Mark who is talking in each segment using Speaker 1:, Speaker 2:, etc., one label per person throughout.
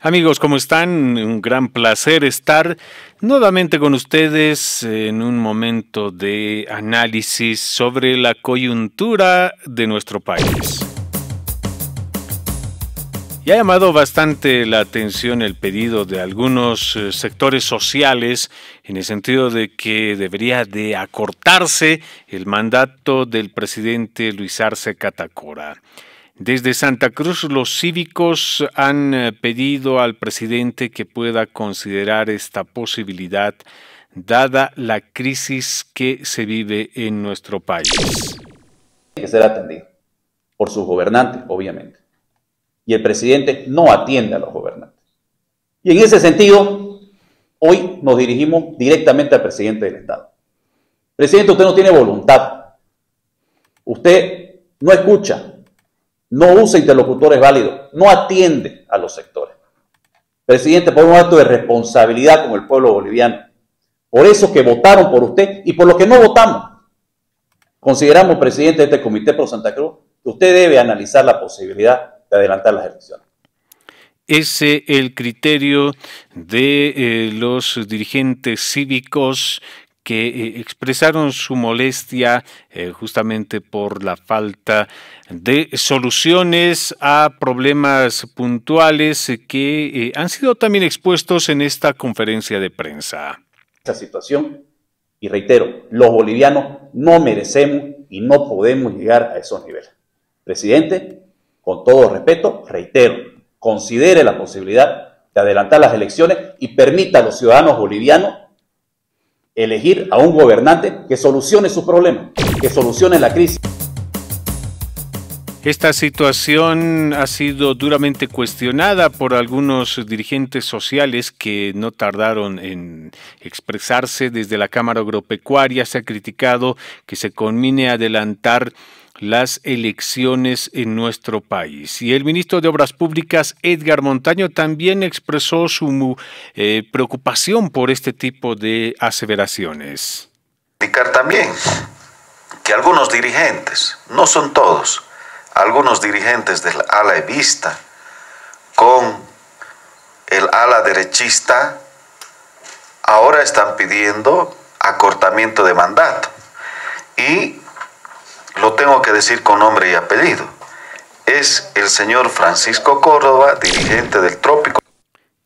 Speaker 1: Amigos, ¿cómo están? Un gran placer estar nuevamente con ustedes en un momento de análisis sobre la coyuntura de nuestro país. Y ha llamado bastante la atención el pedido de algunos eh, sectores sociales en el sentido de que debería de acortarse el mandato del presidente Luis Arce Catacora. Desde Santa Cruz, los cívicos han eh, pedido al presidente que pueda considerar esta posibilidad,
Speaker 2: dada la crisis que se vive en nuestro país. Tiene que ser atendido por sus gobernantes, obviamente. Y el presidente no atiende a los gobernantes. Y en ese sentido, hoy nos dirigimos directamente al presidente del Estado. Presidente, usted no tiene voluntad. Usted no escucha no usa interlocutores válidos, no atiende a los sectores. Presidente, por un acto de responsabilidad con el pueblo boliviano, por eso que votaron por usted y por lo que no votamos, consideramos, presidente de este Comité Pro Santa Cruz, que usted debe analizar la posibilidad de adelantar las elecciones
Speaker 1: ese es el criterio de eh, los dirigentes cívicos que eh, expresaron su molestia eh, justamente por la falta de soluciones a problemas puntuales que eh, han sido también expuestos en esta conferencia de prensa.
Speaker 2: Esta situación, y reitero, los bolivianos no merecemos y no podemos llegar a esos niveles. Presidente, con todo respeto, reitero, considere la posibilidad de adelantar las elecciones y permita a los ciudadanos bolivianos elegir a un gobernante que solucione su problema, que solucione la crisis.
Speaker 1: Esta situación ha sido duramente cuestionada por algunos dirigentes sociales que no tardaron en expresarse desde la Cámara Agropecuaria. Se ha criticado que se conmine adelantar las elecciones en nuestro país. Y el ministro de Obras Públicas, Edgar Montaño, también expresó su eh, preocupación por este tipo de aseveraciones.
Speaker 2: Indicar también que algunos dirigentes, no son todos, algunos dirigentes del ala evista con el ala derechista ahora están pidiendo acortamiento de mandato y lo tengo que decir con nombre y apellido. Es el señor Francisco Córdoba, dirigente del Trópico.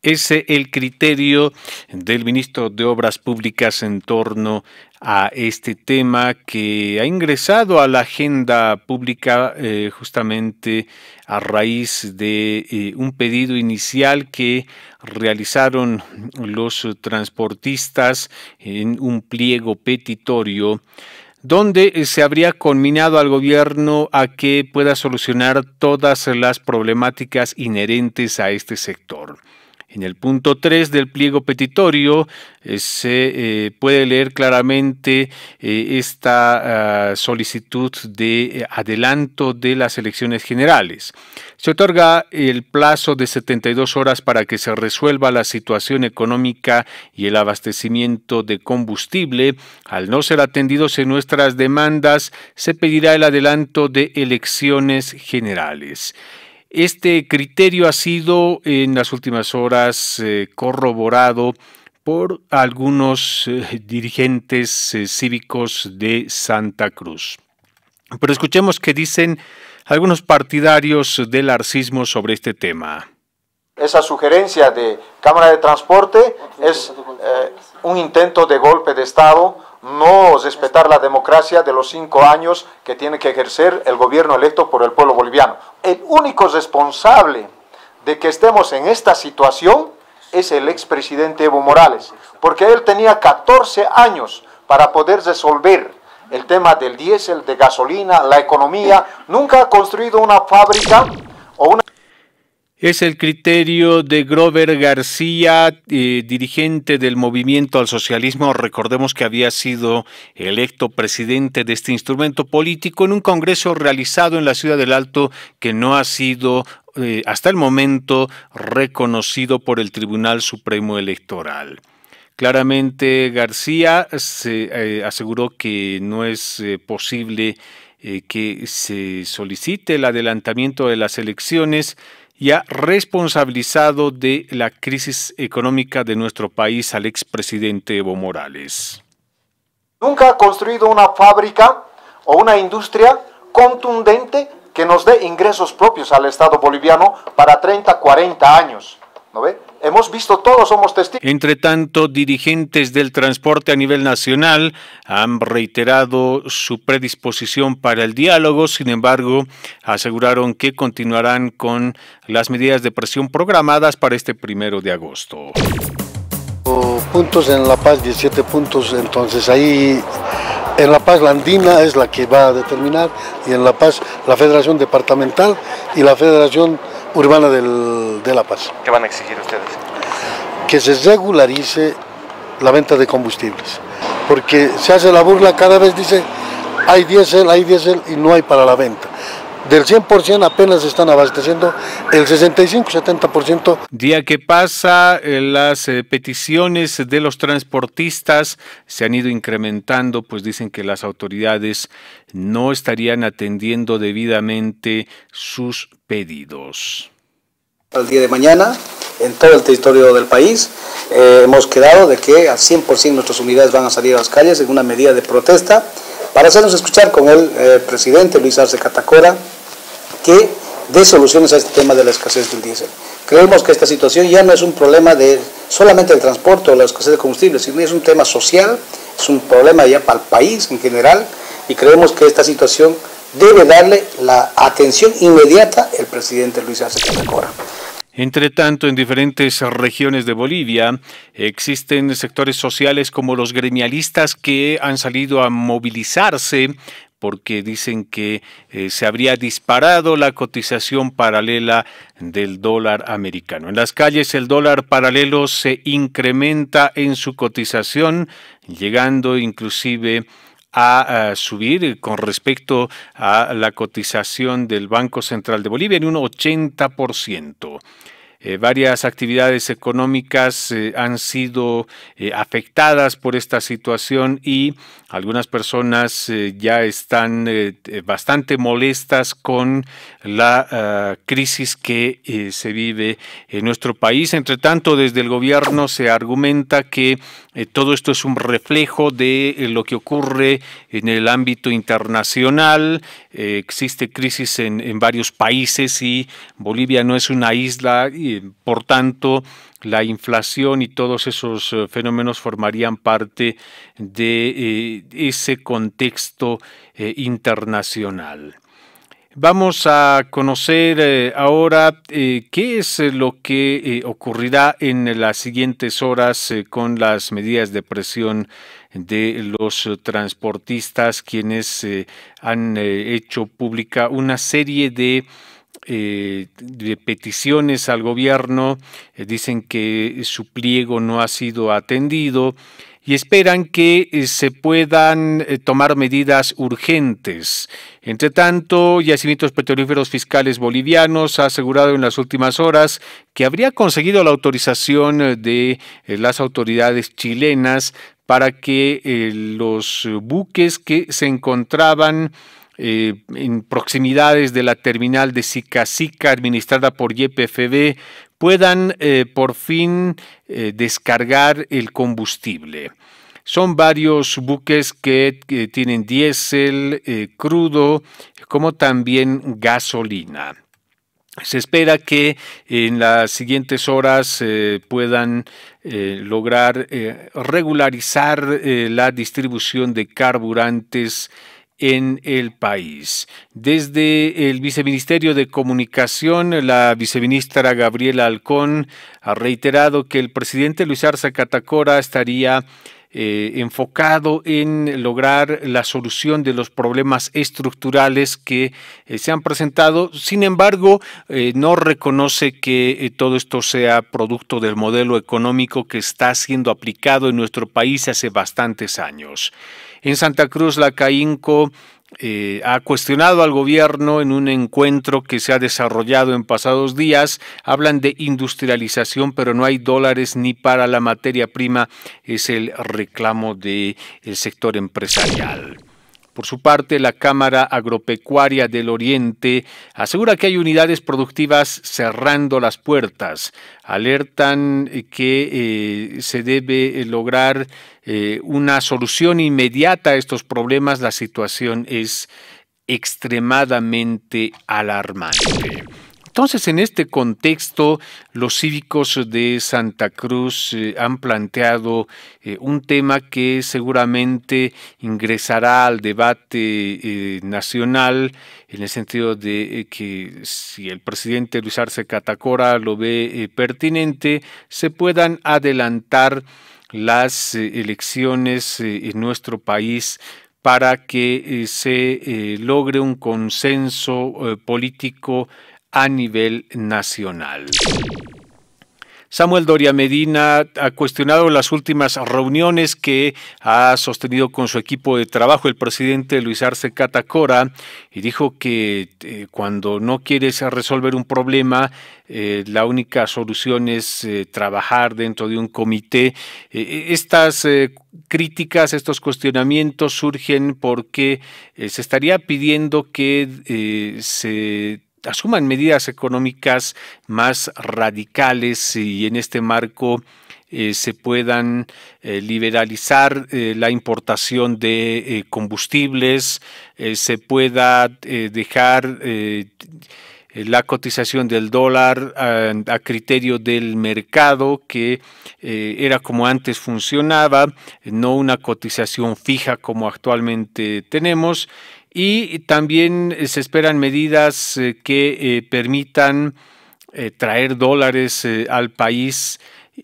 Speaker 1: Ese el criterio del ministro de Obras Públicas en torno a este tema que ha ingresado a la agenda pública eh, justamente a raíz de eh, un pedido inicial que realizaron los transportistas en un pliego petitorio donde eh, se habría conminado al gobierno a que pueda solucionar todas las problemáticas inherentes a este sector. En el punto 3 del pliego petitorio eh, se eh, puede leer claramente eh, esta ah, solicitud de adelanto de las elecciones generales. Se otorga el plazo de 72 horas para que se resuelva la situación económica y el abastecimiento de combustible. Al no ser atendidos en nuestras demandas, se pedirá el adelanto de elecciones generales. Este criterio ha sido en las últimas horas eh, corroborado por algunos eh, dirigentes eh, cívicos de Santa Cruz. Pero escuchemos qué dicen algunos partidarios del arcismo sobre este tema. Esa sugerencia de Cámara de Transporte es un intento de golpe de Estado no respetar la democracia de los cinco años que tiene que ejercer el gobierno electo por el pueblo boliviano. El único responsable de que estemos en esta situación es el expresidente Evo Morales, porque él tenía 14 años para poder resolver el tema del diésel, de gasolina, la economía. Nunca ha construido una fábrica o una... Es el criterio de Grover García, eh, dirigente del movimiento al socialismo. Recordemos que había sido electo presidente de este instrumento político en un congreso realizado en la ciudad del Alto que no ha sido eh, hasta el momento reconocido por el Tribunal Supremo Electoral. Claramente García se eh, aseguró que no es posible eh, que se solicite el adelantamiento de las elecciones y ha responsabilizado de la crisis económica de nuestro país al expresidente Evo Morales. Nunca ha construido una fábrica o una industria contundente que nos dé ingresos propios al Estado boliviano para 30, 40 años. ¿No ve? Hemos visto todos, somos testigos. Entre tanto, dirigentes del transporte a nivel nacional han reiterado su predisposición para el diálogo, sin embargo, aseguraron que continuarán con las medidas de presión programadas para este primero de agosto. Puntos en La Paz, 17 puntos, entonces ahí en La Paz la andina es la que va a determinar y en La Paz la Federación Departamental y la Federación urbana del, de La Paz. ¿Qué van a exigir ustedes? Que se regularice la venta de combustibles, porque se hace la burla cada vez, dice, hay diésel, hay diésel y no hay para la venta. Del 100% apenas están abasteciendo el 65-70%. Día que pasa, eh, las eh, peticiones de los transportistas se han ido incrementando, pues dicen que las autoridades no estarían atendiendo debidamente sus pedidos.
Speaker 2: Al día de mañana, en todo el territorio del país, eh, hemos quedado de que al 100% nuestras unidades van a salir a las calles en una medida de protesta para hacernos escuchar con el eh, presidente Luis Arce Catacora, que dé soluciones a este tema de la escasez del diésel. Creemos que esta situación ya no es un problema de solamente del transporte o la escasez de combustible, sino es un tema social, es un problema ya para el país en general, y creemos que esta situación debe darle la atención inmediata el presidente Luis Arce Catacora.
Speaker 1: Entre tanto, en diferentes regiones de Bolivia existen sectores sociales como los gremialistas que han salido a movilizarse porque dicen que eh, se habría disparado la cotización paralela del dólar americano. En las calles el dólar paralelo se incrementa en su cotización, llegando inclusive a a, subir con respecto a la cotización del Banco Central de Bolivia en un 80%. Eh, varias actividades económicas eh, han sido eh, afectadas por esta situación y algunas personas ya están bastante molestas con la ah, crisis que se vive en nuestro país. Entre tanto, desde el gobierno se argumenta que todo esto es un reflejo de lo que ocurre en el ámbito internacional. existe crisis en, varios países y Bolivia no es una isla por tanto la inflación y todos esos eh, fenómenos formarían parte de eh, ese contexto eh, internacional. Vamos a conocer ahora qué es lo que ocurrirá en las siguientes horas con las medidas de presión de los transportistas, quienes han hecho pública una serie de eh, de peticiones al gobierno, eh, dicen que su pliego no ha sido atendido y esperan que eh, se puedan tomar medidas urgentes. Entre tanto, Yacimientos Petrolíferos Fiscales Bolivianos ha asegurado en las últimas horas que habría conseguido la autorización de las autoridades chilenas para que los buques que se encontraban eh, en proximidades de la terminal de Sica-Sica, administrada por YPFB puedan eh, por fin eh, descargar el combustible. Son varios buques que, tienen diésel crudo como también gasolina. Se espera que en las siguientes horas puedan lograr regularizar la distribución de carburantes en el país. Desde el Viceministerio de Comunicación, la viceministra Gabriela Alcón ha reiterado que el presidente Luis Arza Catacora estaría eh, enfocado en lograr la solución de los problemas estructurales que eh, se han presentado. Sin embargo, eh, no reconoce que todo esto sea producto del modelo económico que está siendo aplicado en nuestro país hace bastantes años. En Santa Cruz, la CAINCO eh, ha cuestionado al gobierno en un encuentro que se ha desarrollado en pasados días. Hablan de industrialización, pero no hay dólares ni para la materia prima. Es el reclamo del sector empresarial. Por su parte, la Cámara Agropecuaria del Oriente asegura que hay unidades productivas cerrando las puertas. Alertan eh, que eh, se debe eh, lograr una solución inmediata a estos problemas. La situación es extremadamente alarmante. Entonces, en este contexto, los cívicos de Santa Cruz eh, han planteado eh, un tema que seguramente ingresará al debate eh, nacional, en el sentido de que si el presidente Luis Arce Catacora lo ve pertinente, se puedan adelantar las elecciones en nuestro país para que se logre un consenso político a nivel nacional. Samuel Doria Medina ha cuestionado las últimas reuniones que ha sostenido con su equipo de trabajo el presidente Luis Arce Catacora y dijo que eh, cuando no quieres resolver un problema, eh, la única solución es eh, trabajar dentro de un comité. estas críticas, estos cuestionamientos surgen porque se estaría pidiendo que se asuman medidas económicas más radicales y en este marco eh, se puedan eh, liberalizar eh, la importación de combustibles, se pueda dejar la cotización del dólar a, criterio del mercado, que era como antes funcionaba, no una cotización fija como actualmente tenemos, y también eh, se esperan medidas eh, que eh, permitan traer dólares al país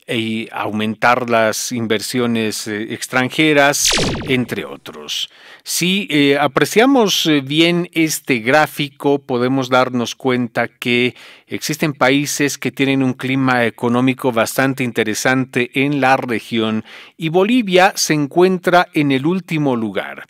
Speaker 1: y aumentar las inversiones extranjeras, entre otros. Si apreciamos bien este gráfico, podemos darnos cuenta que existen países que tienen un clima económico bastante interesante en la región y Bolivia se encuentra en el último lugar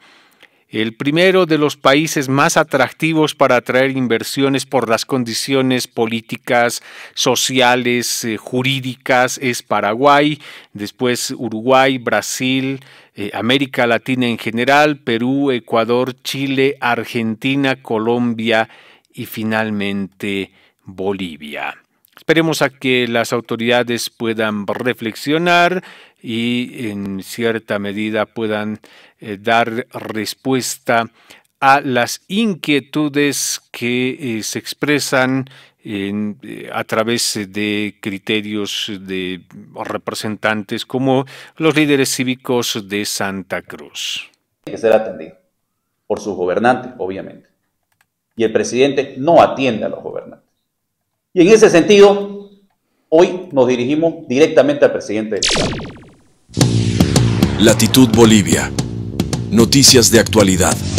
Speaker 1: el primero de los países más atractivos para atraer inversiones por las condiciones políticas, sociales, eh, jurídicas es Paraguay, después Uruguay, Brasil, eh, América Latina en general, Perú, Ecuador, Chile, Argentina, Colombia y finalmente Bolivia. Esperemos a que las autoridades puedan reflexionar y en cierta medida puedan eh, dar respuesta a las inquietudes que eh, se expresan eh, a través de criterios de representantes como los líderes cívicos de Santa
Speaker 2: Cruz. Tiene que ser atendido por sus gobernantes, obviamente. Y el presidente no atiende a los gobernantes. Y en ese sentido, hoy nos dirigimos directamente al presidente del Estado. Latitud Bolivia. Noticias de actualidad.